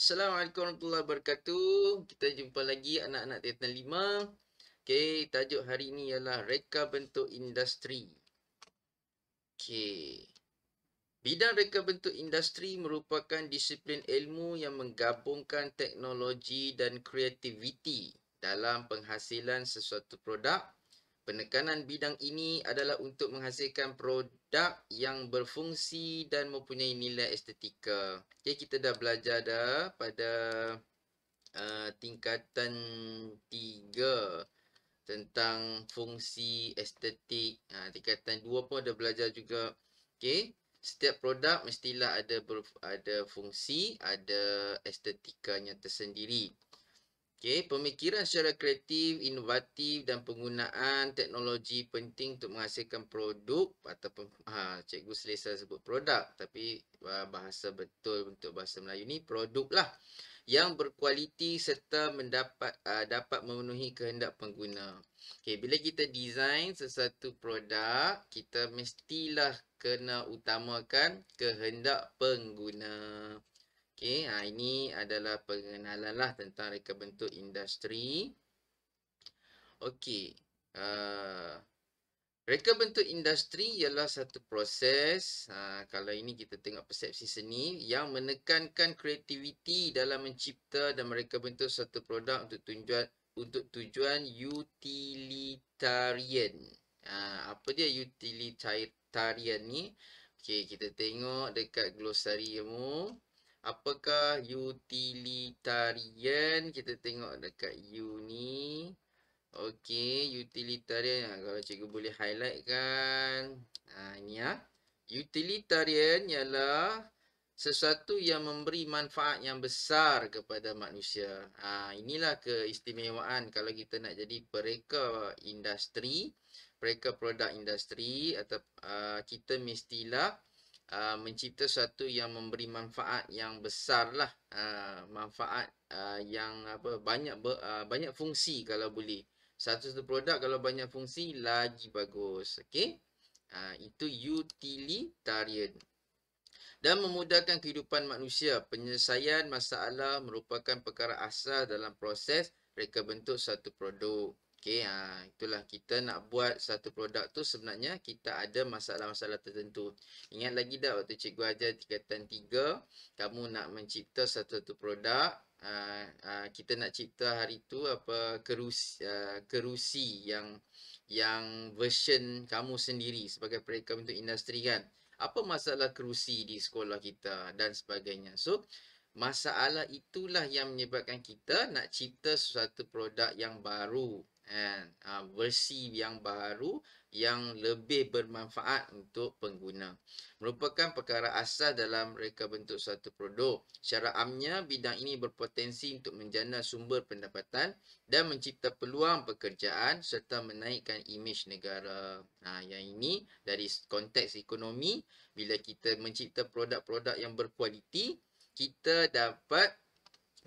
Assalamualaikum warahmatullahi wabarakatuh. Kita jumpa lagi anak-anak Titan 5. Okey, tajuk hari ini ialah reka bentuk industri. Okey. Bidang reka bentuk industri merupakan disiplin ilmu yang menggabungkan teknologi dan kreativiti dalam penghasilan sesuatu produk Penekanan bidang ini adalah untuk menghasilkan produk yang berfungsi dan mempunyai nilai estetika. Okey, kita dah belajar dah pada uh, tingkatan tiga tentang fungsi estetik. Uh, tingkatan dua pun dah belajar juga. Okey, setiap produk mestilah ada ada fungsi, ada estetikanya tersendiri. Okay, pemikiran secara kreatif, inovatif dan penggunaan teknologi penting untuk menghasilkan produk ataupun ha, cikgu selesa sebut produk tapi ha, bahasa betul untuk bahasa Melayu ni produk lah yang berkualiti serta mendapat uh, dapat memenuhi kehendak pengguna. Okay, bila kita design sesuatu produk, kita mestilah kena utamakan kehendak pengguna. Okey, ha, ini adalah pengenalan lah tentang reka bentuk industri. Okey, uh, reka bentuk industri ialah satu proses, uh, kalau ini kita tengok persepsi seni, yang menekankan kreativiti dalam mencipta dan mereka bentuk satu produk untuk tujuan, untuk tujuan utilitarian. Uh, apa dia utilitarian ni? Okey, kita tengok dekat glossarium. Uh, Apakah utilitarian? Kita tengok dekat U ni. Okey, utilitarian. Ah, kalau cikgu boleh highlightkan. Ha, ah, ni lah. Utilitarian ialah sesuatu yang memberi manfaat yang besar kepada manusia. Ha, inilah keistimewaan kalau kita nak jadi pereka industri, pereka produk industri atau uh, kita mestilah Ah, mencipta sesuatu yang memberi manfaat yang besarlah uh, manfaat uh, yang apa banyak ber, uh, banyak fungsi kalau boleh satu satu produk kalau banyak fungsi lagi bagus okey uh, itu utilitarian dan memudahkan kehidupan manusia penyelesaian masalah merupakan perkara asas dalam proses reka bentuk satu produk Okay, ha, itulah kita nak buat satu produk tu sebenarnya kita ada masalah-masalah tertentu. Ingat lagi dah waktu cikgu ajar tingkatan tiga, kamu nak mencipta satu-satu produk, uh, uh, kita nak cipta hari tu apa kerusi, uh, kerusi yang yang version kamu sendiri sebagai perekam untuk industri kan. Apa masalah kerusi di sekolah kita dan sebagainya. So, masalah itulah yang menyebabkan kita nak cipta sesuatu produk yang baru uh, versi yang baru yang lebih bermanfaat untuk pengguna. Merupakan perkara asas dalam reka bentuk suatu produk. Secara amnya, bidang ini berpotensi untuk menjana sumber pendapatan dan mencipta peluang pekerjaan serta menaikkan imej negara. Nah, yang ini dari konteks ekonomi, bila kita mencipta produk-produk yang berkualiti, kita dapat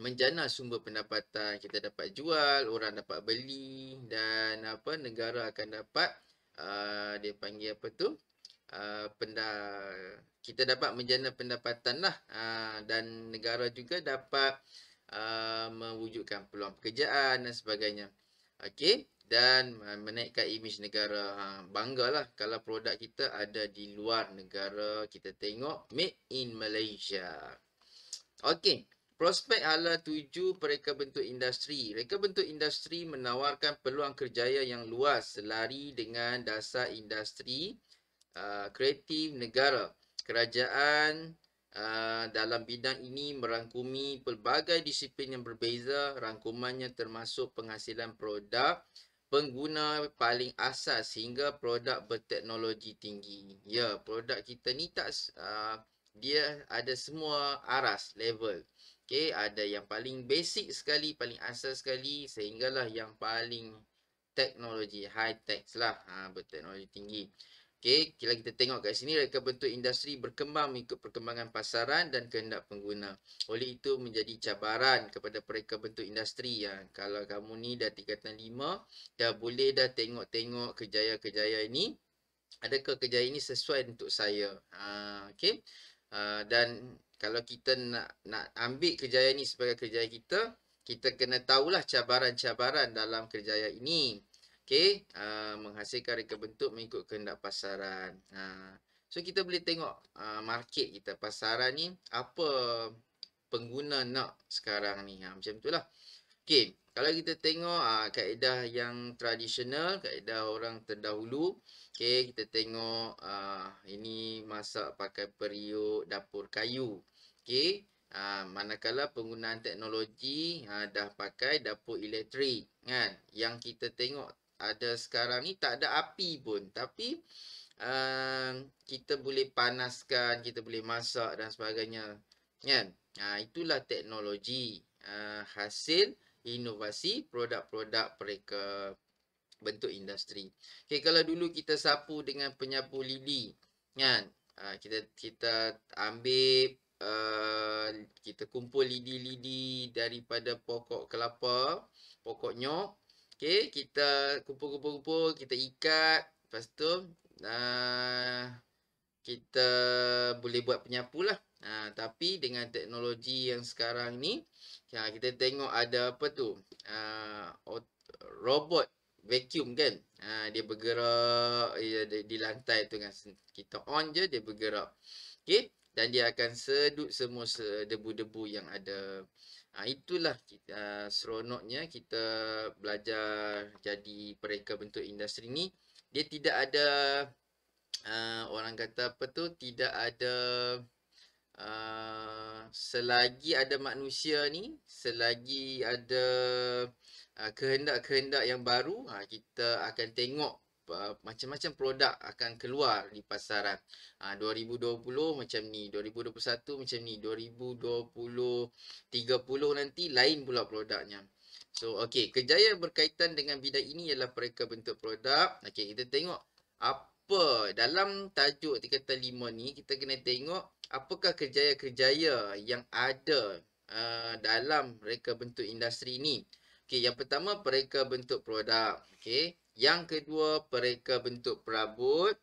menjana sumber pendapatan kita dapat jual orang dapat beli dan apa negara akan dapat uh, dia panggil apa tu uh, penda kita dapat menjana pendapatan lah uh, dan negara juga dapat uh, mewujudkan peluang pekerjaan dan sebagainya okey dan menaikkan imej negara ha, banggalah kalau produk kita ada di luar negara kita tengok made in Malaysia okey Prospek ala tuju mereka bentuk industri. Mereka bentuk industri menawarkan peluang kerjaya yang luas selari dengan dasar industri uh, kreatif negara. Kerajaan uh, dalam bidang ini merangkumi pelbagai disiplin yang berbeza. Rangkumannya termasuk penghasilan produk pengguna paling asas sehingga produk berteknologi tinggi. Ya, produk kita ni tak uh, dia ada semua aras level. Okay, ada yang paling basic sekali, paling asas sekali sehinggalah yang paling teknologi, high tech lah. Ha, berteknologi tinggi. Okay, kalau kita tengok kat sini, reka bentuk industri berkembang mengikut perkembangan pasaran dan kehendak pengguna. Oleh itu, menjadi cabaran kepada reka bentuk industri. Ya. Kalau kamu ni dah tingkatan lima, dah boleh dah tengok-tengok kejayaan-kejayaan ini. Adakah kejayaan ini sesuai untuk saya? Ha, okay. Ha, uh, dan kalau kita nak nak ambil kejayaan ini sebagai kejayaan kita, kita kena tahulah cabaran-cabaran dalam kejayaan ini. Okay, uh, ah, menghasilkan reka bentuk mengikut kehendak pasaran. Uh, so, kita boleh tengok uh, market kita, pasaran ni apa pengguna nak sekarang ni. Ha, macam tu lah. Okay, kalau kita tengok uh, kaedah yang tradisional, kaedah orang terdahulu. Okay, kita tengok uh, ini masak pakai periuk dapur kayu. Okey. Ha, ah, manakala penggunaan teknologi ha, dah pakai dapur elektrik kan yang kita tengok ada sekarang ni tak ada api pun tapi uh, kita boleh panaskan kita boleh masak dan sebagainya kan ha, itulah teknologi uh, hasil inovasi produk-produk mereka bentuk industri Okay, kalau dulu kita sapu dengan penyapu lidi kan ha, kita kita ambil Uh, kita kumpul lidi-lidi daripada pokok kelapa, pokok nyok. okay? kita kumpul-kumpul-kumpul, kita ikat. Lepas tu, uh, kita boleh buat penyapu lah. Uh, tapi dengan teknologi yang sekarang ni, ya, kita tengok ada apa tu? Uh, robot vacuum kan? Uh, dia bergerak ya, di, di lantai tu kan. Kita on je, dia bergerak. okay? dan dia akan sedut semua debu-debu yang ada. Ha, itulah kita, uh, seronoknya kita belajar jadi pereka bentuk industri ni. Dia tidak ada uh, orang kata apa tu tidak ada uh, selagi ada manusia ni, selagi ada uh, kehendak-kehendak yang baru, ha, kita akan tengok Uh, macam-macam produk akan keluar di pasaran. Ha, ah, 2020 macam ni, 2021 macam ni, 2020 30 nanti lain pula produknya. So okey, kejayaan berkaitan dengan bidang ini ialah mereka bentuk produk. Okey, kita tengok apa dalam tajuk tingkatan 5 ni kita kena tengok apakah kejayaan-kejayaan yang ada uh, dalam mereka bentuk industri ni. Okey, yang pertama mereka bentuk produk. Okey. Yang kedua, pereka bentuk perabot.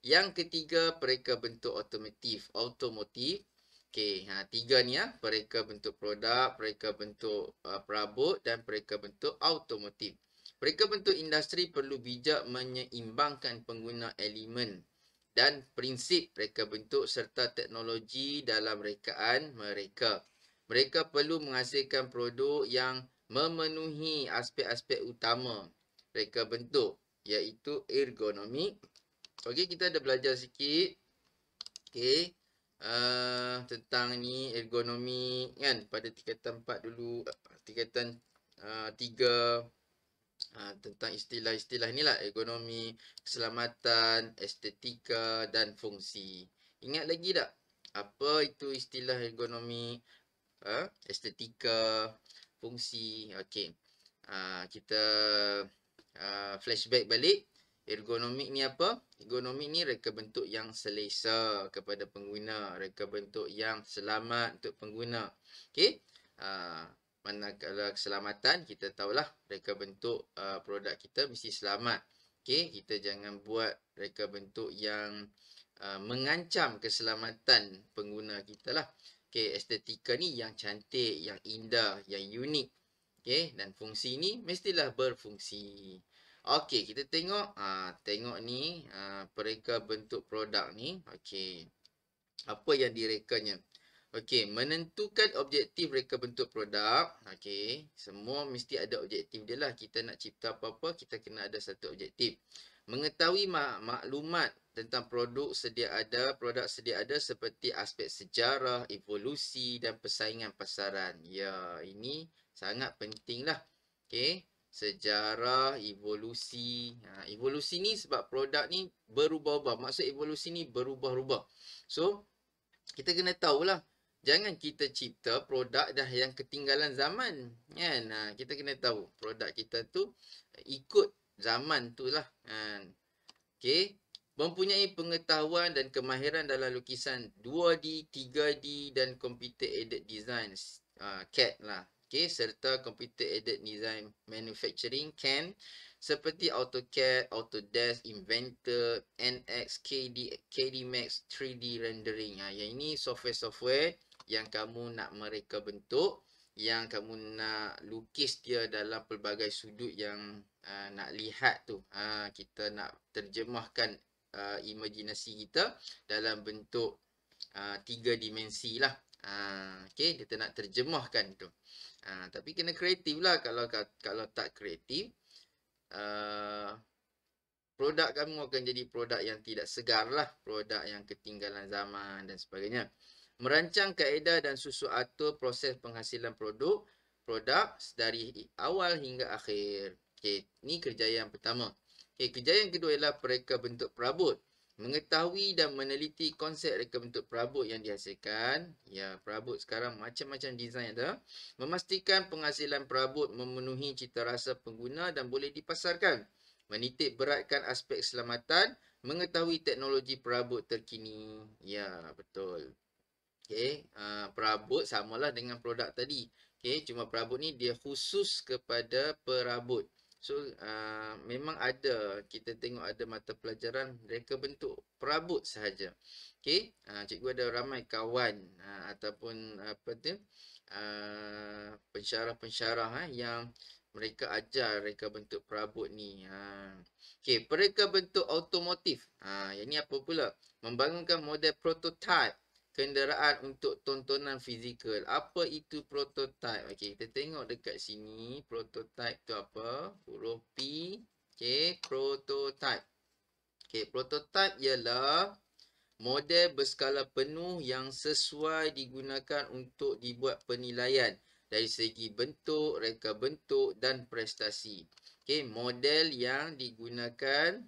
Yang ketiga, pereka bentuk otomotif. otomotif, Okey, ha, tiga ni ya. Pereka bentuk produk, pereka bentuk uh, perabot dan pereka bentuk otomotif. Pereka bentuk industri perlu bijak menyeimbangkan pengguna elemen dan prinsip mereka bentuk serta teknologi dalam rekaan mereka. Mereka perlu menghasilkan produk yang memenuhi aspek-aspek utama reka bentuk iaitu ergonomi. Okey, kita ada belajar sikit. Okey. Uh, tentang ni ergonomi kan pada tingkatan 4 dulu tingkatan uh, tiga uh, uh, tentang istilah-istilah lah ergonomi, keselamatan, estetika dan fungsi. Ingat lagi tak apa itu istilah ergonomi, uh, estetika, fungsi? Okey. Uh, kita uh, flashback balik ergonomik ni apa? Ergonomik ni reka bentuk yang selesa kepada pengguna, reka bentuk yang selamat untuk pengguna. Okey. Uh, ah, manakala keselamatan kita tahulah reka bentuk uh, produk kita mesti selamat. Okey, kita jangan buat reka bentuk yang uh, mengancam keselamatan pengguna kita lah. Okey, estetika ni yang cantik, yang indah, yang unik. Okey, dan fungsi ni mestilah berfungsi. Okey, kita tengok uh, tengok ni uh, pereka bentuk produk ni. Okey. Apa yang direkanya? Okey, menentukan objektif reka bentuk produk. Okey, semua mesti ada objektif dia lah. Kita nak cipta apa-apa, kita kena ada satu objektif. Mengetahui mak maklumat tentang produk sedia ada, produk sedia ada seperti aspek sejarah, evolusi dan persaingan pasaran. Ya, ini sangat pentinglah. Okey sejarah evolusi. Ha, evolusi ni sebab produk ni berubah-ubah. Maksud evolusi ni berubah-ubah. So, kita kena tahulah. Jangan kita cipta produk dah yang ketinggalan zaman. Kan? Ha, kita kena tahu produk kita tu ikut zaman tu lah. Ha, kan? okay. Mempunyai pengetahuan dan kemahiran dalam lukisan 2D, 3D dan computer aided Designs Uh, ha, CAD lah okay, serta computer aided design manufacturing can seperti AutoCAD, Autodesk, Inventor, NX, KD, KD Max, 3D rendering. Ha, yang ini software-software yang kamu nak mereka bentuk, yang kamu nak lukis dia dalam pelbagai sudut yang uh, nak lihat tu. Ha, kita nak terjemahkan uh, imajinasi kita dalam bentuk uh, tiga dimensi lah. Ha, okay, kita nak terjemahkan tu. Ha, tapi kena kreatif lah kalau kalau tak kreatif uh, produk kamu akan jadi produk yang tidak segar lah produk yang ketinggalan zaman dan sebagainya merancang kaedah dan susu atur proses penghasilan produk produk dari awal hingga akhir okay, ni kerja yang pertama okay, kerja yang kedua ialah mereka bentuk perabot Mengetahui dan meneliti konsep reka bentuk perabot yang dihasilkan. Ya, perabot sekarang macam-macam desain ada. Memastikan penghasilan perabot memenuhi cita rasa pengguna dan boleh dipasarkan. Menitik beratkan aspek keselamatan. Mengetahui teknologi perabot terkini. Ya, betul. Okay, uh, ah, perabot samalah dengan produk tadi. Okay, cuma perabot ni dia khusus kepada perabot. So uh, memang ada kita tengok ada mata pelajaran mereka bentuk perabot sahaja. Okey, uh, cikgu ada ramai kawan uh, ataupun apa tu uh, pensyarah-pensyarah eh, yang mereka ajar reka bentuk perabot ni. Ha. Uh. Okey, pereka bentuk automotif. Ha, yang ni apa pula? Membangunkan model prototype kenderaan untuk tontonan fizikal. Apa itu prototype? Okey, kita tengok dekat sini. Prototype tu apa? Huruf P. Okey, prototype. Okey, prototype ialah model berskala penuh yang sesuai digunakan untuk dibuat penilaian dari segi bentuk, reka bentuk dan prestasi. Okey, model yang digunakan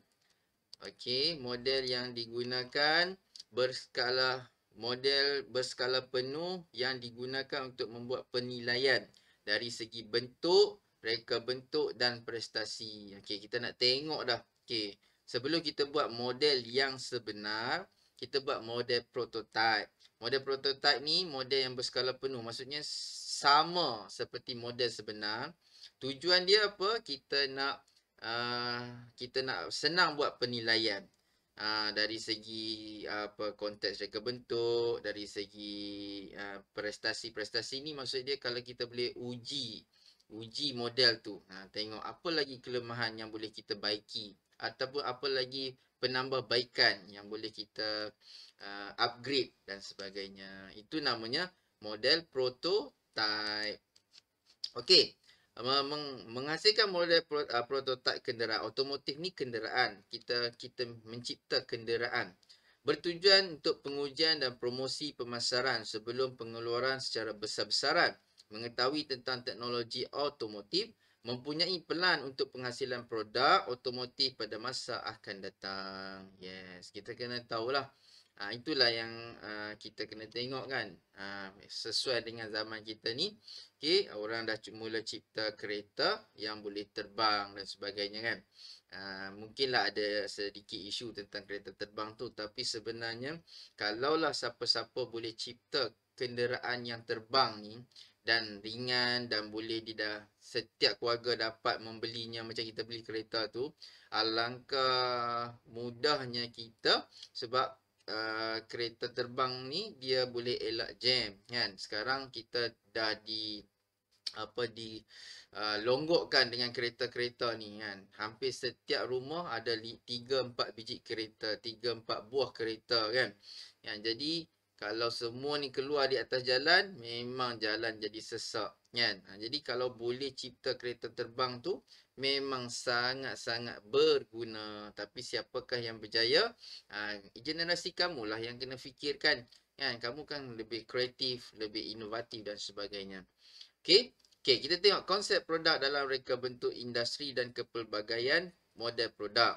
Okey, model yang digunakan berskala model berskala penuh yang digunakan untuk membuat penilaian dari segi bentuk, reka bentuk dan prestasi. Okey, kita nak tengok dah. Okey, sebelum kita buat model yang sebenar, kita buat model prototype. Model prototype ni model yang berskala penuh. Maksudnya sama seperti model sebenar. Tujuan dia apa? Kita nak uh, kita nak senang buat penilaian uh, dari segi apa uh, konteks reka bentuk dari segi ah, prestasi-prestasi ni maksud dia kalau kita boleh uji uji model tu ha tengok apa lagi kelemahan yang boleh kita baiki ataupun apa lagi penambahbaikan yang boleh kita uh, upgrade dan sebagainya itu namanya model prototype okey meng, menghasilkan model pro, uh, ah, prototip kenderaan otomotif ni kenderaan kita kita mencipta kenderaan bertujuan untuk pengujian dan promosi pemasaran sebelum pengeluaran secara besar-besaran mengetahui tentang teknologi otomotif mempunyai pelan untuk penghasilan produk otomotif pada masa akan datang yes kita kena tahulah Ha, itulah yang uh, kita kena tengok kan. Ha, sesuai dengan zaman kita ni. Okay, orang dah mula cipta kereta yang boleh terbang dan sebagainya kan. Uh, mungkinlah ada sedikit isu tentang kereta terbang tu. Tapi sebenarnya, kalaulah siapa-siapa boleh cipta kenderaan yang terbang ni. Dan ringan dan boleh dida setiap keluarga dapat membelinya macam kita beli kereta tu. Alangkah mudahnya kita sebab Eh, kereta terbang ni dia boleh elak jam kan sekarang kita dah di apa di uh, longgokkan dengan kereta-kereta ni kan hampir setiap rumah ada 3 4 biji kereta 3 4 buah kereta kan yang jadi kalau semua ni keluar di atas jalan memang jalan jadi sesak kan ha, jadi kalau boleh cipta kereta terbang tu memang sangat-sangat berguna. Tapi siapakah yang berjaya? Ha, generasi lah yang kena fikirkan. Kan? Kamu kan lebih kreatif, lebih inovatif dan sebagainya. Okay? Okay, kita tengok konsep produk dalam reka bentuk industri dan kepelbagaian model produk.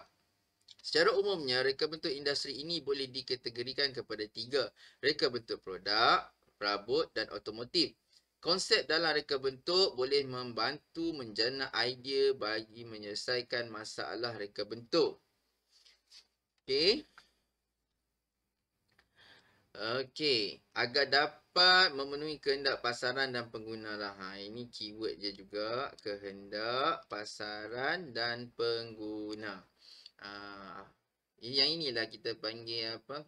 Secara umumnya, reka bentuk industri ini boleh dikategorikan kepada tiga. Reka bentuk produk, perabot dan otomotif. Konsep dalam reka bentuk boleh membantu menjana idea bagi menyelesaikan masalah reka bentuk. Okey. Okey, agar dapat memenuhi kehendak pasaran dan pengguna lah. Ha, ini keyword je juga. Kehendak, pasaran dan pengguna. Ha, yang inilah kita panggil apa?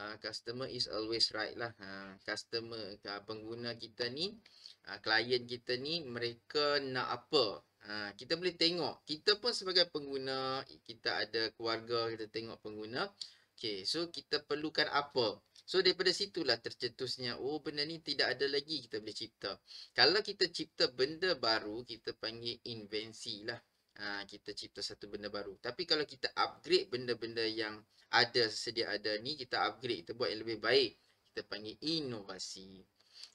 uh, customer is always right lah. Uh, customer, uh, pengguna kita ni, uh, ha, klien kita ni, mereka nak apa? Uh, kita boleh tengok. Kita pun sebagai pengguna, kita ada keluarga, kita tengok pengguna. Okay, so kita perlukan apa? So, daripada situlah tercetusnya, oh benda ni tidak ada lagi kita boleh cipta. Kalau kita cipta benda baru, kita panggil invensi lah. Ha, kita cipta satu benda baru. Tapi kalau kita upgrade benda-benda yang ada sedia ada ni kita upgrade kita buat yang lebih baik kita panggil inovasi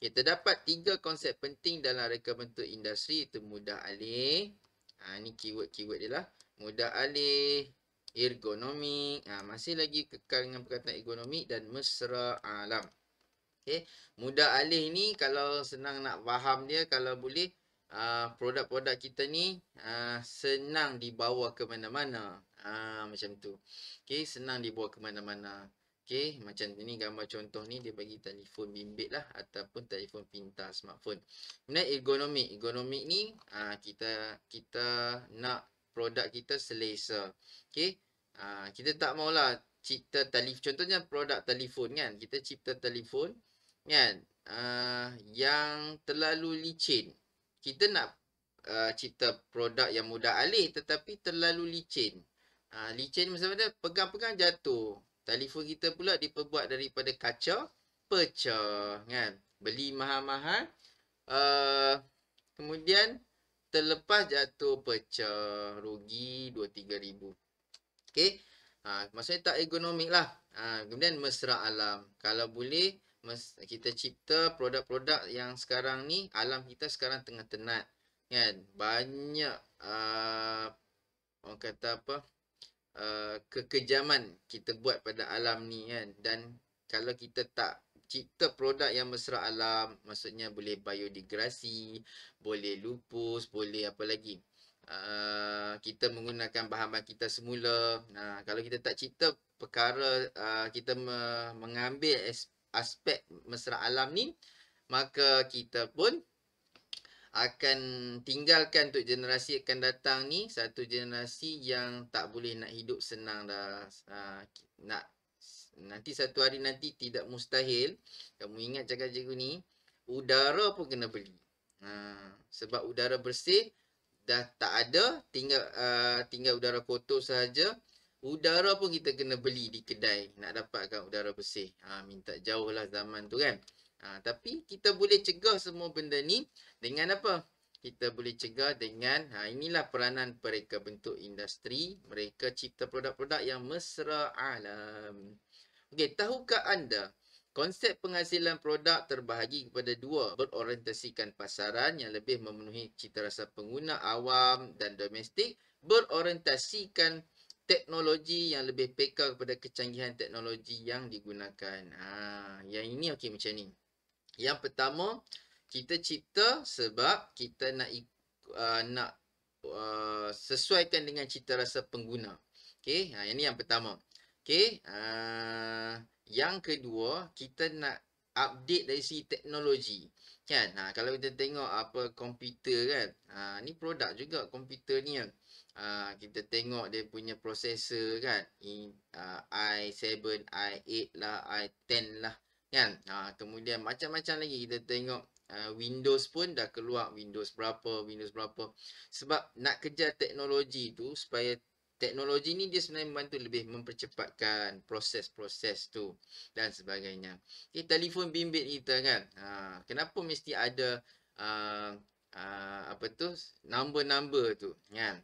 kita okay, terdapat tiga konsep penting dalam reka bentuk industri itu mudah alih ha, ni keyword-keyword dia lah mudah alih ergonomik ha, masih lagi kekal dengan perkataan ergonomik dan mesra alam okay. mudah alih ni kalau senang nak faham dia kalau boleh Uh, produk-produk kita ni uh, senang dibawa ke mana-mana. Ah macam tu. Okey, senang dibuat ke mana-mana. Okey, macam ni gambar contoh ni dia bagi telefon bimbit lah ataupun telefon pintar smartphone. Kemudian ergonomik. Ergonomik ni ah kita kita nak produk kita selesa. Okey. Ah kita tak maulah cipta telefon contohnya produk telefon kan. Kita cipta telefon kan. Ah yang terlalu licin. Kita nak Uh, cipta produk yang mudah alih tetapi terlalu licin Ha, licin macam mana? Pegang-pegang jatuh. Telefon kita pula diperbuat daripada kaca pecah. Kan? Beli mahal-mahal. Uh, kemudian terlepas jatuh pecah. Rugi RM2,000. Okay. Ha, maksudnya tak ergonomik lah. Ha, kemudian mesra alam. Kalau boleh kita cipta produk-produk yang sekarang ni alam kita sekarang tengah tenat. Kan? Banyak uh, orang kata apa? uh, kekejaman kita buat pada alam ni kan dan kalau kita tak cipta produk yang mesra alam maksudnya boleh biodegrasi boleh lupus boleh apa lagi uh, kita menggunakan bahan-bahan kita semula nah kalau kita tak cipta perkara uh, kita me- mengambil aspek mesra alam ni maka kita pun akan tinggalkan untuk generasi akan datang ni satu generasi yang tak boleh nak hidup senang dah ha, nak nanti satu hari nanti tidak mustahil kamu ingat cakap cikgu ni udara pun kena beli ha, sebab udara bersih dah tak ada tinggal uh, tinggal udara kotor saja udara pun kita kena beli di kedai nak dapatkan udara bersih ha, minta jauh lah zaman tu kan Ha, tapi kita boleh cegah semua benda ni dengan apa? Kita boleh cegah dengan ha, inilah peranan mereka bentuk industri. Mereka cipta produk-produk yang mesra alam. Okey, tahukah anda konsep penghasilan produk terbahagi kepada dua berorientasikan pasaran yang lebih memenuhi cita rasa pengguna awam dan domestik berorientasikan teknologi yang lebih peka kepada kecanggihan teknologi yang digunakan. Ha, yang ini okey macam ni. Yang pertama, kita cipta sebab kita nak uh, nak uh, sesuaikan dengan cita rasa pengguna. Okey, ha ini yang pertama. Okey, uh, yang kedua, kita nak update dari segi teknologi. Kan? Ha kalau kita tengok apa komputer kan. Ha ni produk juga komputer ni. Kan? Ha kita tengok dia punya prosesor kan. I, uh, i7, i8 lah, i10 lah kan ha, kemudian macam-macam lagi kita tengok uh, Windows pun dah keluar Windows berapa Windows berapa sebab nak kerja teknologi tu supaya teknologi ni dia sebenarnya membantu lebih mempercepatkan proses-proses tu dan sebagainya okay, telefon bimbit kita kan ha, kenapa mesti ada uh, uh, apa tu number-number tu kan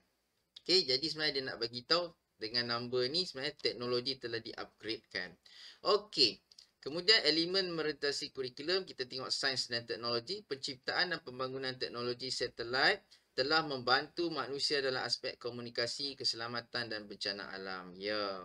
Okay, jadi sebenarnya dia nak bagi tahu dengan number ni sebenarnya teknologi telah di-upgrade kan. Okay, Kemudian elemen merentasi kurikulum, kita tengok sains dan teknologi, penciptaan dan pembangunan teknologi satelit telah membantu manusia dalam aspek komunikasi, keselamatan dan bencana alam. Ya,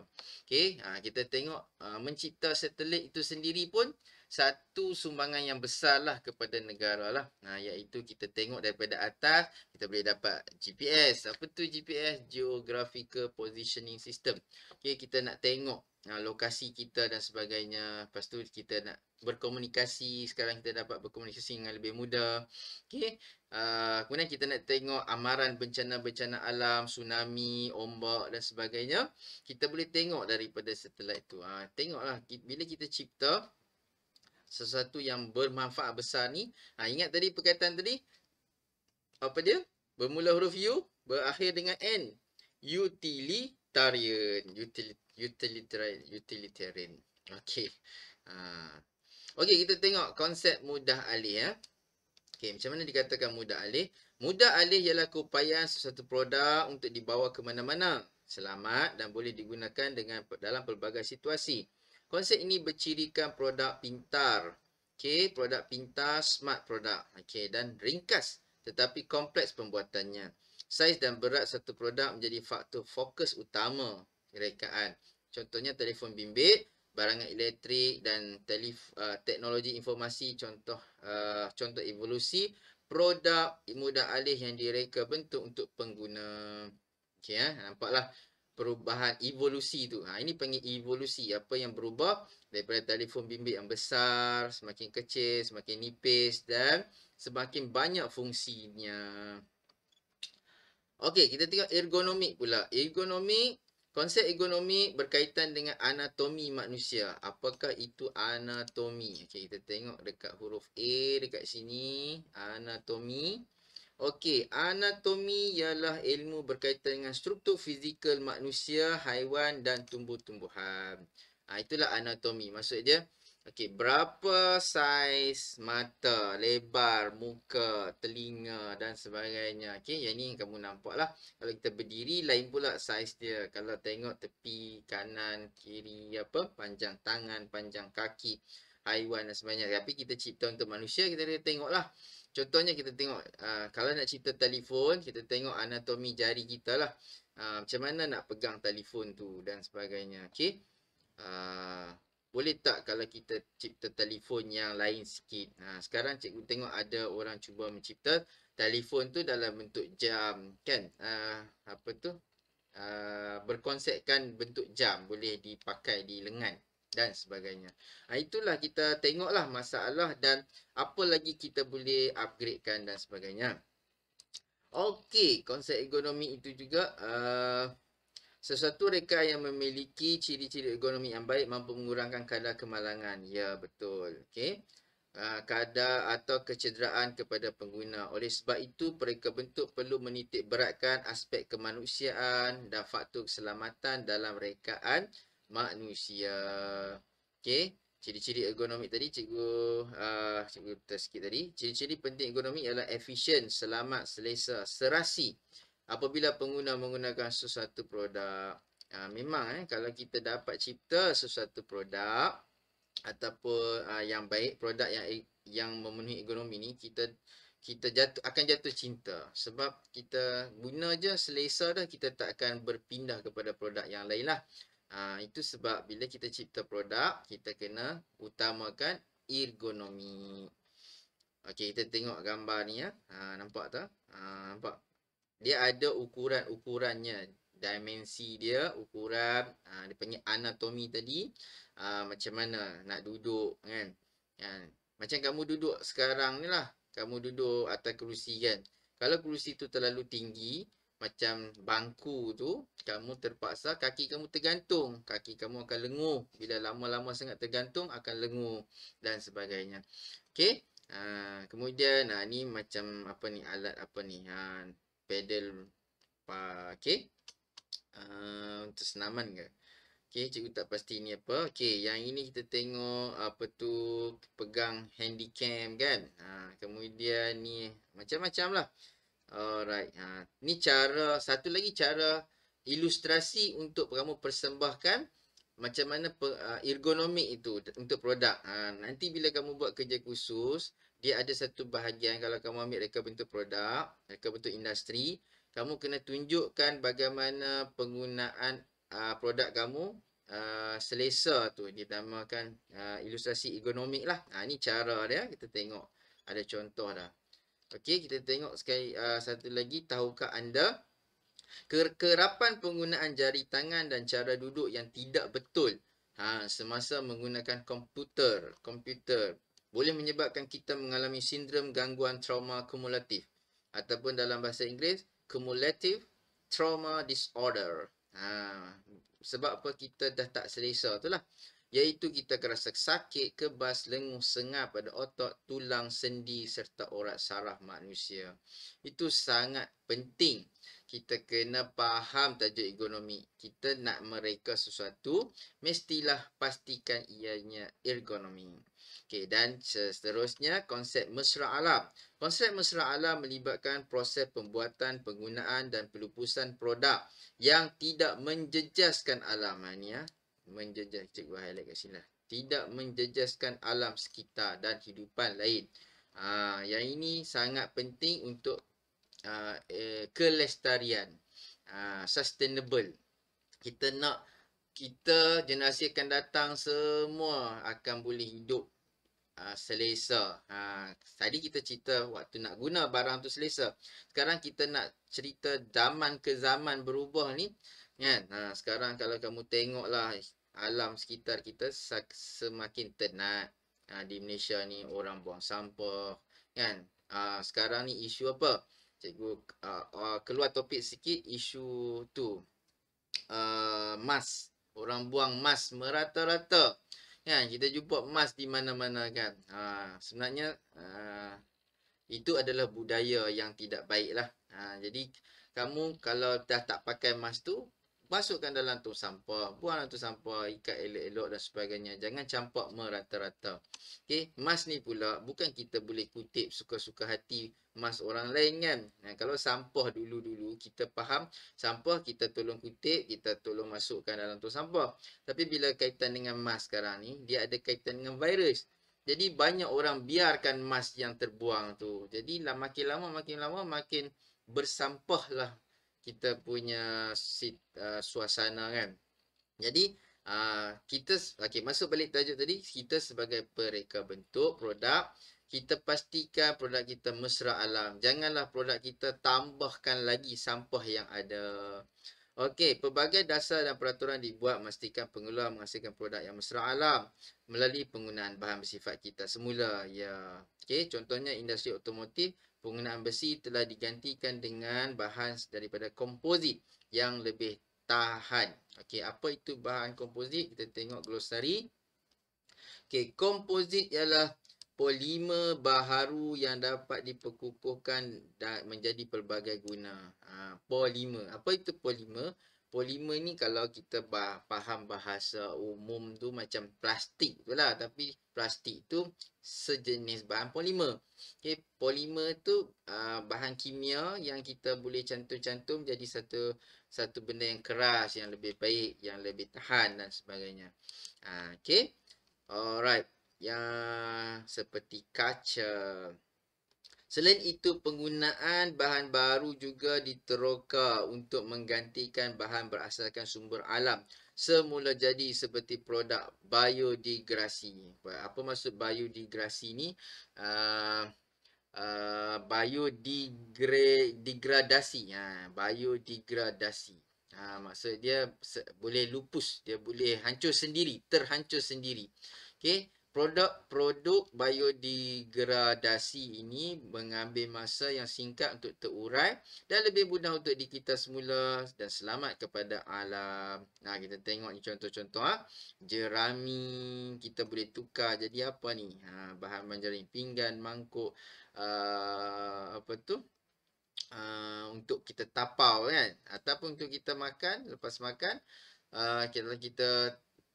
okay? okay. Ha, kita tengok ha, mencipta satelit itu sendiri pun satu sumbangan yang besarlah kepada negara lah. Ha, iaitu kita tengok daripada atas, kita boleh dapat GPS. Apa tu GPS? Geographical Positioning System. Okay, kita nak tengok Ah, lokasi kita dan sebagainya. Lepas tu kita nak berkomunikasi. Sekarang kita dapat berkomunikasi dengan lebih mudah. Okay. Uh, kemudian kita nak tengok amaran bencana-bencana alam, tsunami, ombak dan sebagainya. Kita boleh tengok daripada setelah itu. Uh, tengoklah bila kita cipta sesuatu yang bermanfaat besar ni. Uh, ingat tadi perkataan tadi? Apa dia? Bermula huruf U, berakhir dengan N. Utility utilitarian utilitarian utilitarian okey ha okey kita tengok konsep mudah alih ya okey macam mana dikatakan mudah alih mudah alih ialah keupayaan sesuatu produk untuk dibawa ke mana-mana selamat dan boleh digunakan dengan dalam pelbagai situasi konsep ini bercirikan produk pintar okey produk pintar smart produk okey dan ringkas tetapi kompleks pembuatannya saiz dan berat satu produk menjadi faktor fokus utama rekaan. Contohnya telefon bimbit, barangan elektrik dan telif, uh, teknologi informasi contoh uh, contoh evolusi produk mudah alih yang direka bentuk untuk pengguna. Okey ya, nampaklah perubahan evolusi tu. Ha, ini panggil evolusi. Apa yang berubah daripada telefon bimbit yang besar, semakin kecil, semakin nipis dan semakin banyak fungsinya. Okey, kita tengok ergonomik pula. Ergonomik, konsep ergonomik berkaitan dengan anatomi manusia. Apakah itu anatomi? Okey, kita tengok dekat huruf A dekat sini. Anatomi. Okey, anatomi ialah ilmu berkaitan dengan struktur fizikal manusia, haiwan dan tumbuh-tumbuhan. Ha, itulah anatomi. Maksud dia, Okey, berapa saiz mata, lebar, muka, telinga dan sebagainya. Okey, yang ni kamu nampaklah. Kalau kita berdiri, lain pula saiz dia. Kalau tengok tepi, kanan, kiri, apa, panjang tangan, panjang kaki, haiwan dan sebagainya. Tapi kita cipta untuk manusia, kita boleh tengoklah. Contohnya kita tengok, uh, kalau nak cipta telefon, kita tengok anatomi jari kita lah. Uh, macam mana nak pegang telefon tu dan sebagainya. Okey. Uh, boleh tak kalau kita cipta telefon yang lain sikit? Ha, sekarang cikgu tengok ada orang cuba mencipta telefon tu dalam bentuk jam kan? Uh, apa tu? Uh, berkonsepkan bentuk jam boleh dipakai di lengan dan sebagainya. Ha, itulah kita tengoklah masalah dan apa lagi kita boleh upgradekan dan sebagainya. Okey, konsep ergonomi itu juga. Uh, Sesuatu reka yang memiliki ciri-ciri ergonomi yang baik mampu mengurangkan kadar kemalangan. Ya, betul. Okey. Ah, kadar atau kecederaan kepada pengguna. Oleh sebab itu, mereka bentuk perlu menitik beratkan aspek kemanusiaan dan faktor keselamatan dalam rekaan manusia. Okey. Ciri-ciri ergonomik tadi, cikgu, uh, cikgu tersikit tadi. Ciri-ciri penting ergonomik ialah efisien, selamat, selesa, serasi apabila pengguna menggunakan sesuatu produk ha, memang eh kalau kita dapat cipta sesuatu produk ataupun ha, yang baik produk yang yang memenuhi ekonomi ni kita kita jatuh akan jatuh cinta sebab kita guna je selesa dah kita tak akan berpindah kepada produk yang lain lah ha, itu sebab bila kita cipta produk kita kena utamakan ergonomi Okey, kita tengok gambar ni ya. Ha, nampak tak? Ha, nampak? dia ada ukuran-ukurannya dimensi dia ukuran uh, dia panggil anatomi tadi uh, macam mana nak duduk kan kan macam kamu duduk sekarang ni lah kamu duduk atas kerusi kan kalau kerusi tu terlalu tinggi macam bangku tu kamu terpaksa kaki kamu tergantung kaki kamu akan lenguh bila lama-lama sangat tergantung akan lenguh dan sebagainya okey uh, kemudian uh, ni macam apa ni alat apa ni uh, pedal okey uh, ah, untuk senaman ke okey cikgu tak pasti ni apa okey yang ini kita tengok apa tu pegang handycam kan ha kemudian ni macam-macam lah alright ha ni cara satu lagi cara ilustrasi untuk kamu persembahkan macam mana ergonomik itu untuk produk. Ha, nanti bila kamu buat kerja khusus, dia ada satu bahagian kalau kamu ambil reka bentuk produk, reka bentuk industri, kamu kena tunjukkan bagaimana penggunaan uh, produk kamu uh, selesa tu. Dinamakan uh, ah, ilustrasi ergonomik lah. Ha, ni cara dia. Kita tengok. Ada contoh dah. Okey, kita tengok sekali uh, satu lagi. Tahukah anda kerapan penggunaan jari tangan dan cara duduk yang tidak betul ha, semasa menggunakan komputer. Komputer boleh menyebabkan kita mengalami sindrom gangguan trauma kumulatif ataupun dalam bahasa Inggeris cumulative trauma disorder. Ha, sebab apa kita dah tak selesa itulah. Iaitu kita akan rasa sakit, kebas, lenguh, sengah pada otot, tulang, sendi serta urat saraf manusia. Itu sangat penting. Kita kena faham tajuk ergonomi. Kita nak mereka sesuatu, mestilah pastikan ianya ergonomi. Okay dan seterusnya konsep mesra alam. Konsep mesra alam melibatkan proses pembuatan, penggunaan dan pelupusan produk yang tidak menjejaskan alam. Ini ha, ya. Ha. Menjejas, cikgu highlight kat sini lah. Tidak menjejaskan alam sekitar dan hidupan lain. Ha, yang ini sangat penting untuk uh, eh, kelestarian. Uh, sustainable. Kita nak kita generasi akan datang semua akan boleh hidup Ah, selesa. Ha, tadi kita cerita waktu nak guna barang tu selesa. Sekarang kita nak cerita zaman ke zaman berubah ni. Kan? Ha, sekarang kalau kamu tengoklah alam sekitar kita semakin tenat. Ha, di Malaysia ni orang buang sampah. Kan? Ha, sekarang ni isu apa? Cikgu uh, keluar topik sikit isu tu. Uh, mas. Orang buang mas merata-rata kan kita jumpa emas di mana-mana kan ha, sebenarnya ha, itu adalah budaya yang tidak baiklah ha, jadi kamu kalau dah tak pakai emas tu masukkan dalam tu sampah, buang dalam tu sampah, ikat elok-elok dan sebagainya. Jangan campak merata-rata. Okey, emas ni pula bukan kita boleh kutip suka-suka hati emas orang lain kan. Nah, kalau sampah dulu-dulu kita faham, sampah kita tolong kutip, kita tolong masukkan dalam tu sampah. Tapi bila kaitan dengan emas sekarang ni, dia ada kaitan dengan virus. Jadi banyak orang biarkan emas yang terbuang tu. Jadi makin lama makin lama makin bersampahlah kita punya sit, uh, suasana kan. Jadi uh, kita okey masuk balik tajuk tadi kita sebagai pereka bentuk produk kita pastikan produk kita mesra alam. Janganlah produk kita tambahkan lagi sampah yang ada. Okey, pelbagai dasar dan peraturan dibuat memastikan pengelola menghasilkan produk yang mesra alam melalui penggunaan bahan bersifat kita semula. Ya. Yeah. Okey, contohnya industri otomotif penggunaan besi telah digantikan dengan bahan daripada komposit yang lebih tahan. Okey, apa itu bahan komposit? Kita tengok glossary. Okey, komposit ialah polimer baharu yang dapat diperkukuhkan dan menjadi pelbagai guna. Ha, polimer. Apa itu polimer? polimer ni kalau kita bah- faham bahasa umum tu macam plastik tu lah tapi plastik tu sejenis bahan polimer. Okay, polimer tu uh, bahan kimia yang kita boleh cantum-cantum jadi satu satu benda yang keras, yang lebih baik, yang lebih tahan dan sebagainya. Uh, ah, Okey. Alright. Yang seperti kaca. Selain itu, penggunaan bahan baru juga diteroka untuk menggantikan bahan berasaskan sumber alam semula jadi seperti produk biodegrasi. Apa maksud biodegrasi ni? Uh, ah, uh, ah, biodegradasi. Ha, biodegradasi. Ha, maksud dia boleh lupus. Dia boleh hancur sendiri. Terhancur sendiri. Okay. Produk-produk biodegradasi ini mengambil masa yang singkat untuk terurai dan lebih mudah untuk dikita semula dan selamat kepada alam. Nah, kita tengok ni contoh-contoh. Ha. Jerami kita boleh tukar jadi apa ni? Ha, bahan menjaring pinggan, mangkuk, uh, apa tu? Uh, untuk kita tapau kan? Ataupun untuk kita makan, lepas makan. Uh, kita kita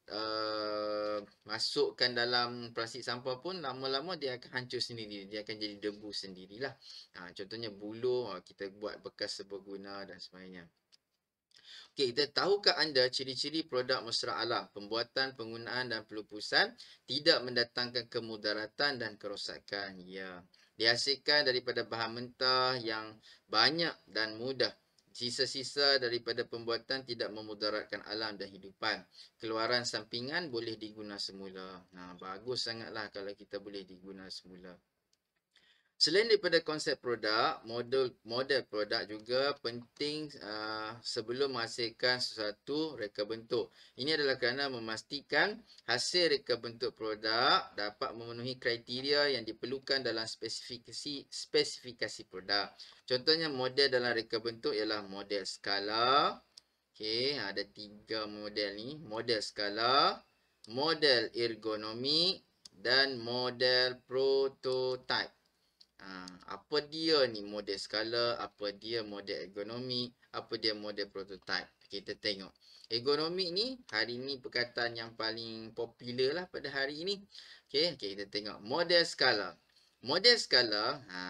Uh, masukkan dalam plastik sampah pun lama-lama dia akan hancur sendiri dia akan jadi debu sendirilah ha, contohnya bulu ha, kita buat bekas serbaguna dan sebagainya Okay, kita tahukah anda ciri-ciri produk mesra alam, pembuatan, penggunaan dan pelupusan tidak mendatangkan kemudaratan dan kerosakan? Ya, dihasilkan daripada bahan mentah yang banyak dan mudah sisa-sisa daripada pembuatan tidak memudaratkan alam dan hidupan. Keluaran sampingan boleh diguna semula. Nah, ha, bagus sangatlah kalau kita boleh diguna semula. Selain daripada konsep produk, model model produk juga penting uh, sebelum menghasilkan sesuatu reka bentuk. Ini adalah kerana memastikan hasil reka bentuk produk dapat memenuhi kriteria yang diperlukan dalam spesifikasi spesifikasi produk. Contohnya model dalam reka bentuk ialah model skala. Okey, ah, ada tiga model ni. Model skala, model ergonomi dan model prototype. Hmm, apa dia ni model skala, apa dia model ergonomi apa dia model prototype. Kita tengok. ergonomi ni hari ni perkataan yang paling popular lah pada hari ini. Okay, okay kita tengok model skala. Model skala, ha,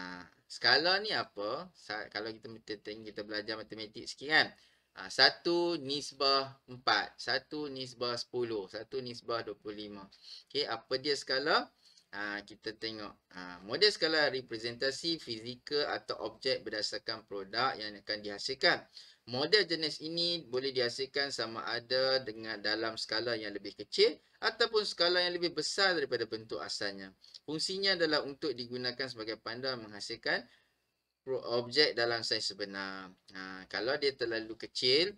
skala ni apa? Sa kalau kita tengok, kita belajar matematik sikit kan. Ha, satu nisbah empat. Satu nisbah sepuluh. Satu nisbah dua puluh lima. Okay, apa dia Skala. Ah, kita tengok ah, model skala representasi fizikal atau objek berdasarkan produk yang akan dihasilkan. Model jenis ini boleh dihasilkan sama ada dengan dalam skala yang lebih kecil ataupun skala yang lebih besar daripada bentuk asalnya. Fungsinya adalah untuk digunakan sebagai panduan menghasilkan objek dalam saiz sebenar. Ha, kalau dia terlalu kecil,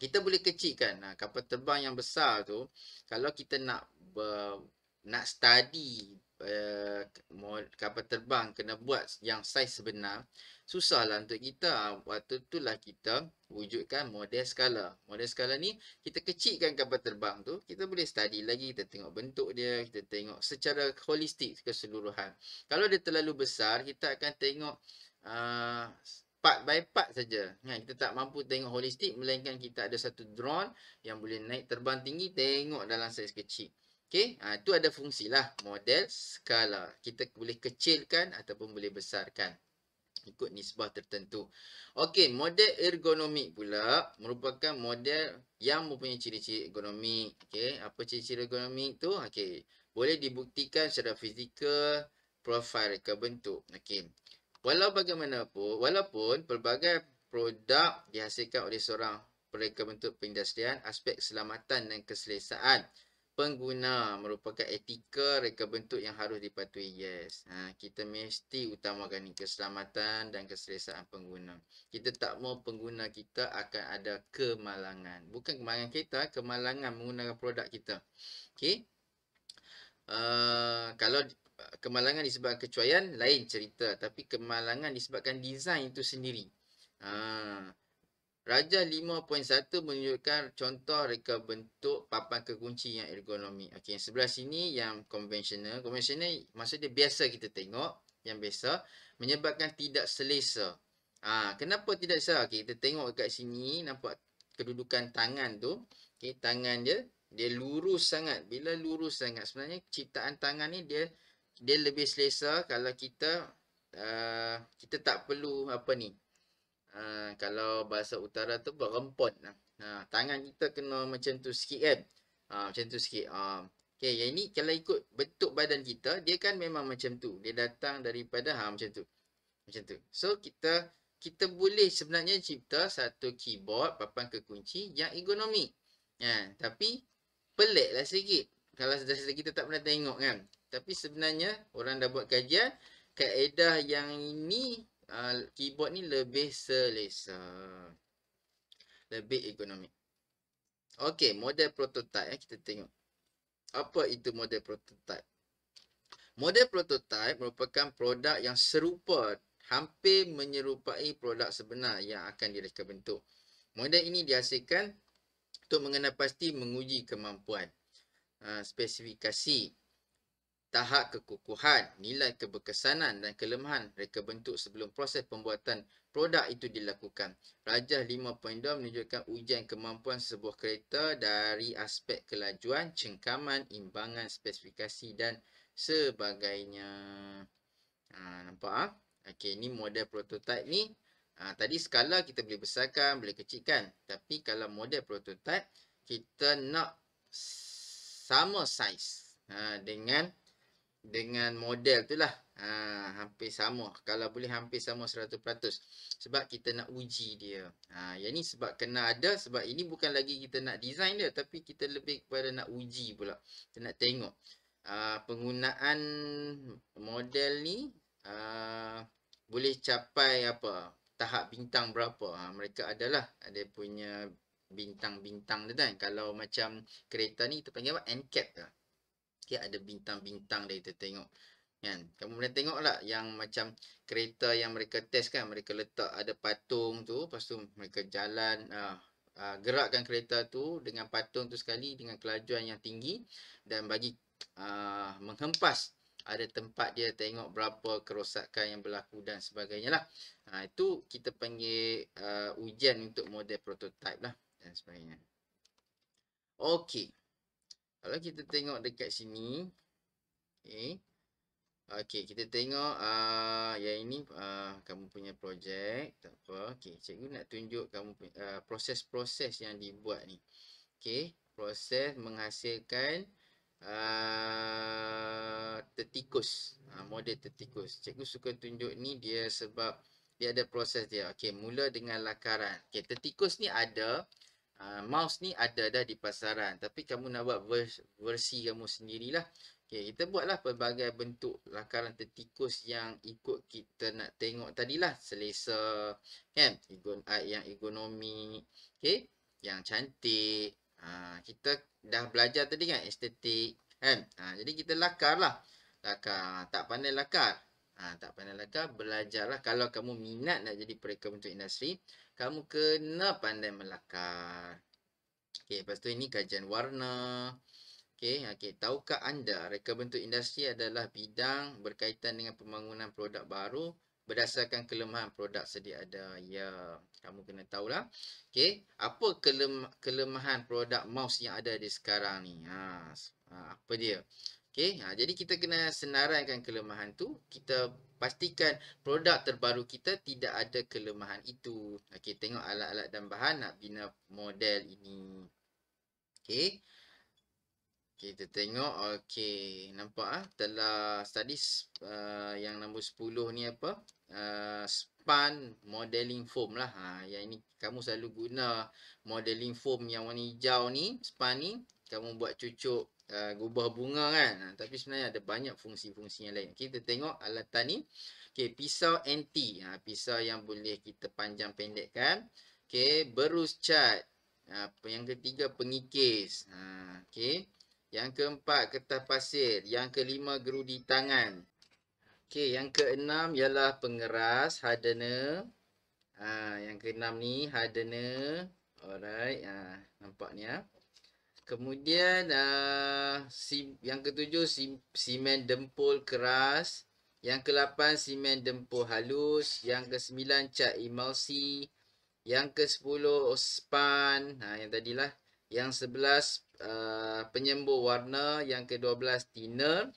kita boleh kecilkan. Ha, kapal terbang yang besar tu, kalau kita nak nak study uh, mod, kapal terbang kena buat yang saiz sebenar susahlah untuk kita ah, waktu itulah kita wujudkan model skala model skala ni kita kecilkan kapal terbang tu kita boleh study lagi kita tengok bentuk dia kita tengok secara holistik keseluruhan kalau dia terlalu besar kita akan tengok uh, part by part saja. Ha, kita tak mampu tengok holistik melainkan kita ada satu drone yang boleh naik terbang tinggi tengok dalam saiz kecil. Okey, ha, tu ada fungsi lah. Model skala. Kita boleh kecilkan ataupun boleh besarkan. Ikut nisbah tertentu. Okey, model ergonomik pula merupakan model yang mempunyai ciri-ciri ergonomi. Okey, apa ciri-ciri ergonomi tu? Okey, boleh dibuktikan secara fizikal, profil ke bentuk. Okey, walau bagaimanapun, walaupun pelbagai produk dihasilkan oleh seorang pereka bentuk pengindustrian, aspek keselamatan dan keselesaan pengguna merupakan etika reka bentuk yang harus dipatuhi. Yes. Ha, kita mesti utamakan keselamatan dan keselesaan pengguna. Kita tak mau pengguna kita akan ada kemalangan. Bukan kemalangan kita, kemalangan menggunakan produk kita. Okay. Uh, kalau kemalangan disebabkan kecuaian, lain cerita. Tapi kemalangan disebabkan desain itu sendiri. Haa. Uh, Raja 5.1 menunjukkan contoh reka bentuk papan kekunci yang ergonomi. Okey, yang sebelah sini yang konvensional. Konvensional masa dia biasa kita tengok. Yang biasa. Menyebabkan tidak selesa. Ha, kenapa tidak selesa? Okey, kita tengok kat sini. Nampak kedudukan tangan tu. Okey, tangan dia. Dia lurus sangat. Bila lurus sangat. Sebenarnya ciptaan tangan ni dia dia lebih selesa kalau kita uh, kita tak perlu apa ni Ah, kalau bahasa utara tu berempot Ha, lah. ah, tangan kita kena macam tu sikit kan. Ha, macam tu sikit. Ha. Okay, yang ini kalau ikut bentuk badan kita, dia kan memang macam tu. Dia datang daripada ha, macam tu. Macam tu. So, kita kita boleh sebenarnya cipta satu keyboard, papan kekunci yang ergonomi. Ha, tapi, pelik lah sikit. Kalau dah kita tak pernah tengok kan. Tapi sebenarnya, orang dah buat kajian, kaedah yang ini uh, keyboard ni lebih selesa. Lebih ekonomi. Okey, model prototype eh kita tengok. Apa itu model prototype? Model prototype merupakan produk yang serupa hampir menyerupai produk sebenar yang akan direka bentuk. Model ini dihasilkan untuk mengenal pasti menguji kemampuan uh, spesifikasi tahap kekukuhan, nilai keberkesanan dan kelemahan reka bentuk sebelum proses pembuatan produk itu dilakukan. Rajah 5.2 menunjukkan ujian kemampuan sebuah kereta dari aspek kelajuan, cengkaman, imbangan, spesifikasi dan sebagainya. Ha, nampak ah? Ha? Okey, ni model prototipe ni. Ha, tadi skala kita boleh besarkan, boleh kecilkan. Tapi kalau model prototipe, kita nak sama size ha, dengan dengan model tu lah ha, hampir sama kalau boleh hampir sama 100% sebab kita nak uji dia ha, yang ni sebab kena ada sebab ini bukan lagi kita nak design dia tapi kita lebih kepada nak uji pula kita nak tengok ha, penggunaan model ni ha, boleh capai apa tahap bintang berapa ha, mereka adalah ada punya bintang-bintang tu kan kalau macam kereta ni kita panggil apa NCAP lah Mesti ada bintang-bintang dia kita tengok kan. Kamu boleh tengok lah yang macam kereta yang mereka test kan. Mereka letak ada patung tu. Lepas tu mereka jalan uh, uh, gerakkan kereta tu dengan patung tu sekali dengan kelajuan yang tinggi. Dan bagi uh, menghempas ada tempat dia tengok berapa kerosakan yang berlaku dan sebagainya lah. Ha, itu kita panggil uh, ujian untuk model prototype lah dan sebagainya. Okey. Kalau kita tengok dekat sini. Okay. Okay. Kita tengok uh, yang ini uh, kamu punya projek. Tak apa. Okay. Cikgu nak tunjuk kamu ah, proses-proses uh, yang dibuat ni. Okay. Proses menghasilkan uh, tertikus. Uh, model tetikus. Cikgu suka tunjuk ni dia sebab dia ada proses dia. Okay. Mula dengan lakaran. Okay. tetikus ni ada. Ah, mouse ni ada dah di pasaran tapi kamu nak buat vers versi kamu sendirilah okay, kita buatlah pelbagai bentuk lakaran tertikus yang ikut kita nak tengok tadilah selesa kan Egon ah, yang ergonomi, okey yang cantik ha, kita dah belajar tadi kan estetik kan ha, jadi kita lakarlah lakar tak pandai lakar ha, tak pandai lakar belajarlah kalau kamu minat nak jadi pereka untuk industri kamu kena pandai melakar. Okey, lepas tu ini kajian warna. Okey, okey, tahukah anda reka bentuk industri adalah bidang berkaitan dengan pembangunan produk baru berdasarkan kelemahan produk sedia ada. Ya, kamu kena tahulah. Okey, apa kelemahan produk mouse yang ada di sekarang ni? Ha, ha apa dia? Okey, ha, jadi kita kena senaraikan kelemahan tu. Kita pastikan produk terbaru kita tidak ada kelemahan itu. Okey, tengok alat-alat dan bahan nak bina model ini. Okey. Kita tengok, okey, nampak ah telah study uh, yang nombor 10 ni apa? Uh, span modeling foam lah. Ha, yang ini kamu selalu guna modeling foam yang warna hijau ni, span ni. Kamu buat cucuk Ah, gubah bunga kan ha, tapi sebenarnya ada banyak fungsi-fungsi yang lain kita tengok alatan ni okey pisau anti ha, pisau yang boleh kita panjang pendekkan okey berus cat apa yang ketiga pengikis ha, okey yang keempat kertas pasir yang kelima gerudi tangan okey yang keenam ialah pengeras hardener ha, yang keenam ni hardener alright ha, ah ha. Kemudian uh, si yang ketujuh sim, simen dempul keras. Yang kelapan simen dempul halus. Yang kesembilan cat emulsi. Yang kesepuluh span. Ha, yang tadilah. Yang sebelas uh, penyembur warna. Yang kedua belas thinner.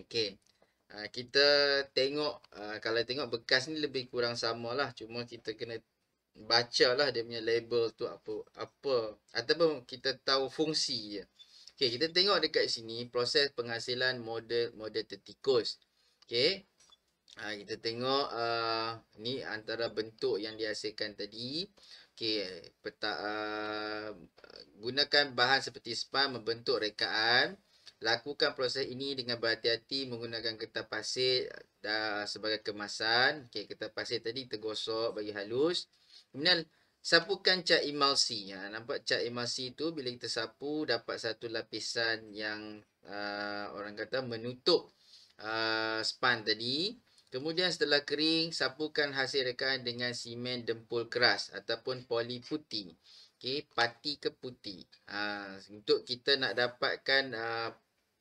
Okey. Uh, kita tengok uh, kalau tengok bekas ni lebih kurang samalah. Cuma kita kena bacalah dia punya label tu apa apa ataupun kita tahu fungsi dia. Okey, kita tengok dekat sini proses penghasilan model model tetikus. Okey. Ha, kita tengok uh, ni antara bentuk yang dihasilkan tadi. Okey, peta uh, gunakan bahan seperti span membentuk rekaan. Lakukan proses ini dengan berhati-hati menggunakan kertas pasir uh, sebagai kemasan. Okey, kertas pasir tadi tergosok bagi halus. Kemudian sapukan cat emulsi. Ha, nampak cat emulsi tu bila kita sapu dapat satu lapisan yang uh, orang kata menutup uh, span tadi. Kemudian setelah kering, sapukan hasil rekaan dengan simen dempul keras ataupun poli putih. Okay, pati ke putih. Ha, untuk kita nak dapatkan uh,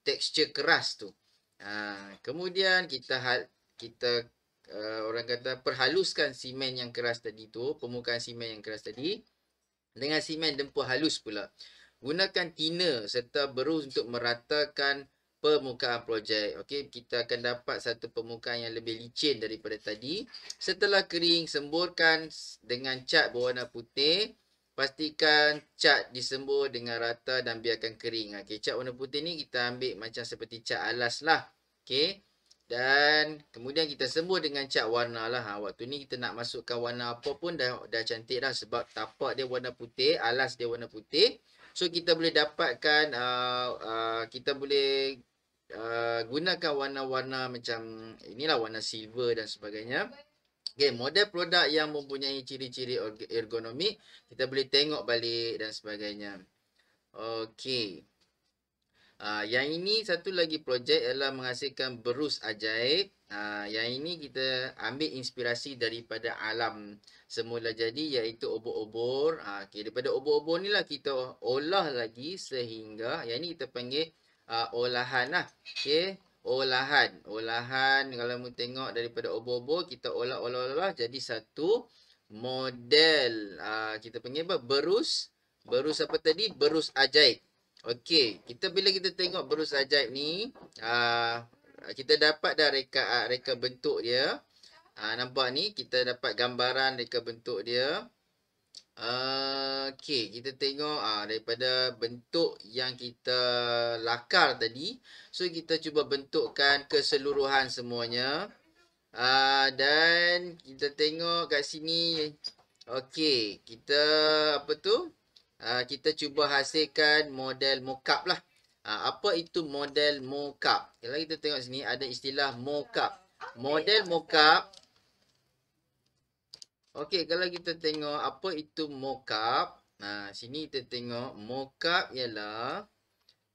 tekstur keras tu. Ha, kemudian kita kita uh, orang kata perhaluskan simen yang keras tadi tu, permukaan simen yang keras tadi dengan simen dempul halus pula. Gunakan tina serta berus untuk meratakan permukaan projek. Okey, kita akan dapat satu permukaan yang lebih licin daripada tadi. Setelah kering, semburkan dengan cat berwarna putih. Pastikan cat disembur dengan rata dan biarkan kering. Okey, cat warna putih ni kita ambil macam seperti cat alas lah. Okey. Dan kemudian kita sembuh dengan cat warna lah. Ha, waktu ni kita nak masukkan warna apa pun dah, dah cantik dah. Sebab tapak dia warna putih. Alas dia warna putih. So kita boleh dapatkan. Uh, uh, kita boleh uh, gunakan warna-warna macam inilah warna silver dan sebagainya. Okay, model produk yang mempunyai ciri-ciri ergonomik. Kita boleh tengok balik dan sebagainya. Okay. Okay. Uh, yang ini satu lagi projek ialah menghasilkan berus ajaib. Uh, yang ini kita ambil inspirasi daripada alam semula jadi iaitu obor-obor. Uh, ah, okay, daripada obor-obor ni lah kita olah lagi sehingga yang ini kita panggil uh, olahan lah. Okay. Olahan. Olahan kalau kamu tengok daripada obor-obor kita olah-olah-olah jadi satu model. Uh, kita panggil apa? Berus. Berus apa tadi? Berus ajaib. Okey, kita bila kita tengok berus ajaib ni, uh, kita dapat dah reka, uh, reka bentuk dia. Uh, nampak ni, kita dapat gambaran reka bentuk dia. Uh, Okey, kita tengok uh, daripada bentuk yang kita lakar tadi. So, kita cuba bentukkan keseluruhan semuanya. Uh, dan kita tengok kat sini. Okey, kita apa tu? Ah, kita cuba hasilkan model mockup lah. Uh, apa itu model mockup? Kalau kita tengok sini ada istilah mockup. Model mockup. Okey, kalau kita tengok apa itu mockup. Nah, sini kita tengok mockup ialah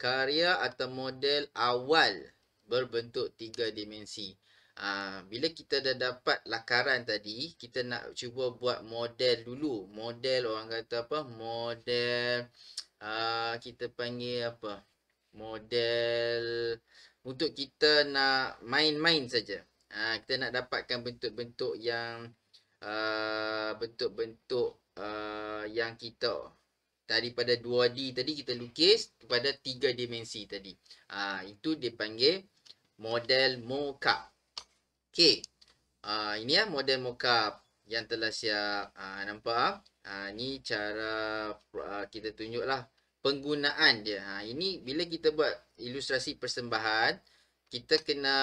karya atau model awal berbentuk tiga dimensi. Ah, bila kita dah dapat lakaran tadi, kita nak cuba buat model dulu. Model orang kata apa? Model uh, kita panggil apa? Model untuk kita nak main-main saja. Uh, kita nak dapatkan bentuk-bentuk yang bentuk-bentuk uh, uh, yang kita daripada 2D tadi kita lukis kepada 3 dimensi tadi. Uh, itu dipanggil model mockup. Okey. Uh, ini ya model mockup yang telah siap. Uh, nampak? Uh, ni cara uh, kita tunjuklah penggunaan dia. Ha, ini bila kita buat ilustrasi persembahan, kita kena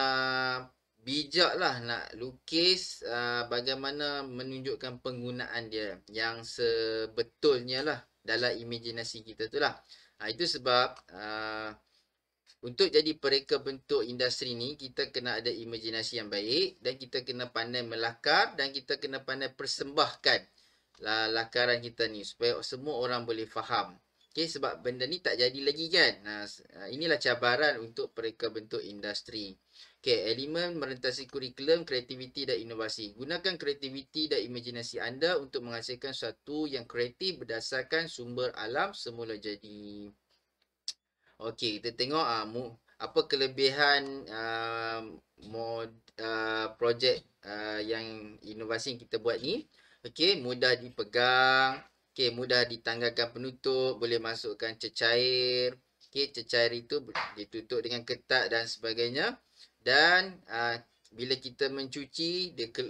bijaklah nak lukis uh, bagaimana menunjukkan penggunaan dia yang sebetulnya lah dalam imajinasi kita tu lah. Ha, itu sebab uh, untuk jadi pereka bentuk industri ni kita kena ada imajinasi yang baik dan kita kena pandai melakar dan kita kena pandai persembahkan lakaran kita ni supaya semua orang boleh faham. Okey sebab benda ni tak jadi lagi kan. Nah ha, ha, inilah cabaran untuk pereka bentuk industri. Okey elemen merentasi kurikulum kreativiti dan inovasi. Gunakan kreativiti dan imajinasi anda untuk menghasilkan sesuatu yang kreatif berdasarkan sumber alam semula jadi. Okey, kita tengok uh, mu, apa kelebihan uh, mod uh, projek uh, yang inovasi yang kita buat ni. Okey, mudah dipegang. Okey, mudah ditanggalkan penutup, boleh masukkan cecair. Okey, cecair itu ditutup dengan ketat dan sebagainya. Dan uh, bila kita mencuci, dia ke,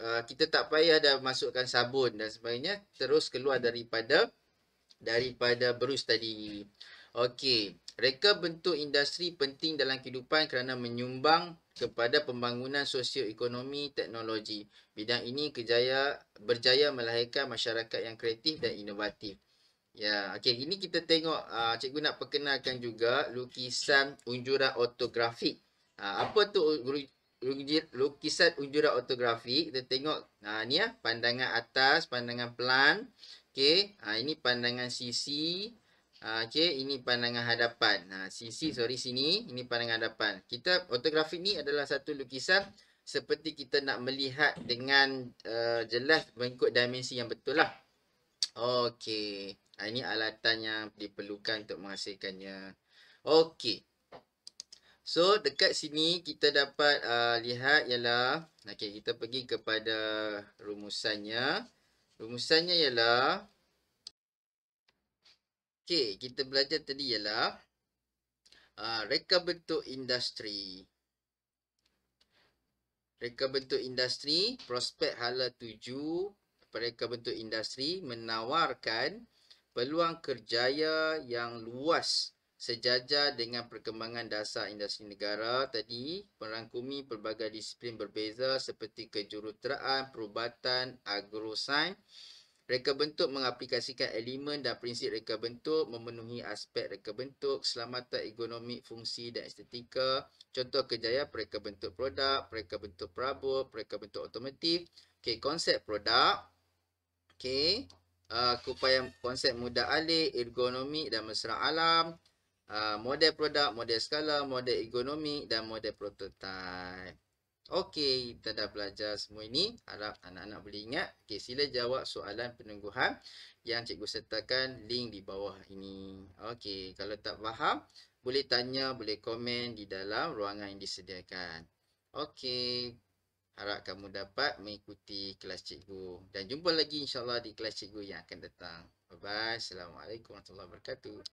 uh, kita tak payah dah masukkan sabun dan sebagainya, terus keluar daripada daripada berus tadi. Okey, reka bentuk industri penting dalam kehidupan kerana menyumbang kepada pembangunan sosio ekonomi teknologi. Bidang ini kejaya berjaya melahirkan masyarakat yang kreatif dan inovatif. Ya, okey ini kita tengok uh, cikgu nak perkenalkan juga lukisan unjuran autografik. Uh, ah, apa tu lukisan unjuran autografik? Kita tengok uh, ni ya, pandangan atas, pandangan pelan. Okey, uh, ini pandangan sisi, Ah, okey, ini pandangan hadapan. Ha, sisi, sorry, sini. Ini pandangan hadapan. Kita, autografik ni adalah satu lukisan seperti kita nak melihat dengan uh, jelas mengikut dimensi yang betul lah. Okey. Ah, ini alatan yang diperlukan untuk menghasilkannya. Okey. So, dekat sini kita dapat uh, lihat ialah, okey, kita pergi kepada rumusannya. Rumusannya ialah, Okey, kita belajar tadi ialah uh, reka bentuk industri. Reka bentuk industri, prospek hala tuju reka bentuk industri menawarkan peluang kerjaya yang luas sejajar dengan perkembangan dasar industri negara tadi merangkumi pelbagai disiplin berbeza seperti kejuruteraan, perubatan, agrosain. sains Reka bentuk mengaplikasikan elemen dan prinsip reka bentuk memenuhi aspek reka bentuk, keselamatan ergonomik, fungsi dan estetika. Contoh kejayaan reka bentuk produk, reka bentuk perabot, reka bentuk otomotif. Okey, konsep produk. Okey. Uh, kupayan konsep mudah alih, ergonomi dan mesra alam. Uh, model produk, model skala, model ergonomi dan model prototipe. Okey, kita dah belajar semua ini. Harap anak-anak boleh ingat. Okey, sila jawab soalan penungguhan yang cikgu sertakan link di bawah ini. Okey, kalau tak faham, boleh tanya, boleh komen di dalam ruangan yang disediakan. Okey, harap kamu dapat mengikuti kelas cikgu. Dan jumpa lagi insyaAllah di kelas cikgu yang akan datang. Bye-bye. Assalamualaikum warahmatullahi wabarakatuh.